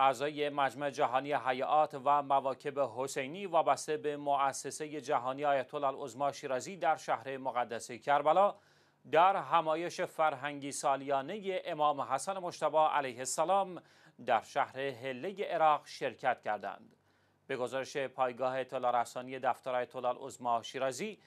اعضای مجمع جهانی حیات و مواکب حسینی وابسته به مؤسسه جهانی آیت الله شیرازی در شهر مقدس کربلا در همایش فرهنگی سالیانه امام حسن مشتبه علیه السلام در شهر هله عراق شرکت کردند. به گزارش پایگاه اطلاع رسانی دفتر آیت الله شیرازی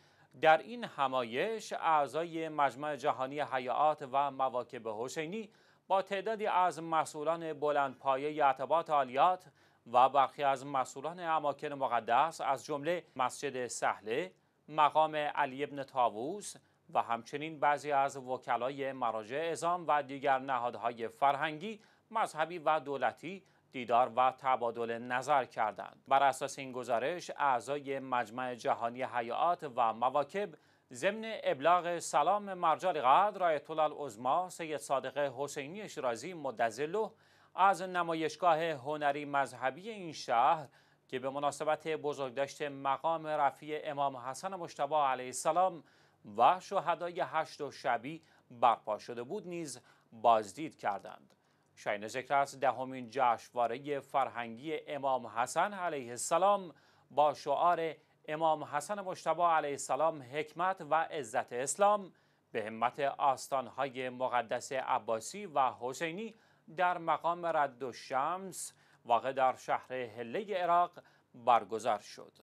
در این همایش اعضای مجمع جهانی حیات و مواکب حسینی با تعدادی از مسئولان بلندپایه اعتباط عالیات و برخی از مسئولان اماکن مقدس از جمله مسجد سهله، مقام علی ابن تاووس و همچنین بعضی از وکلای مراجع ازام و دیگر نهادهای فرهنگی، مذهبی و دولتی دیدار و تبادل نظر کردند. بر اساس این گزارش، اعضای مجمع جهانی حیات و مواکب ضمن ابلاغ سلام مرجع قدر آیت الله سید صادق حسینی شیرازی مدزله از نمایشگاه هنری مذهبی این شهر که به مناسبت بزرگداشت مقام رفیع امام حسن مشتبه علیه السلام و شهدای هشت و شبی برپا شده بود نیز بازدید کردند شاین ذکر است دهمین جشنواره فرهنگی امام حسن علیه السلام با شعار امام حسن مشتبه علیه السلام حکمت و عزت اسلام به همت آستانهای مقدس عباسی و حسینی در مقام رد و شمس واقع در شهر هله عراق برگزار شد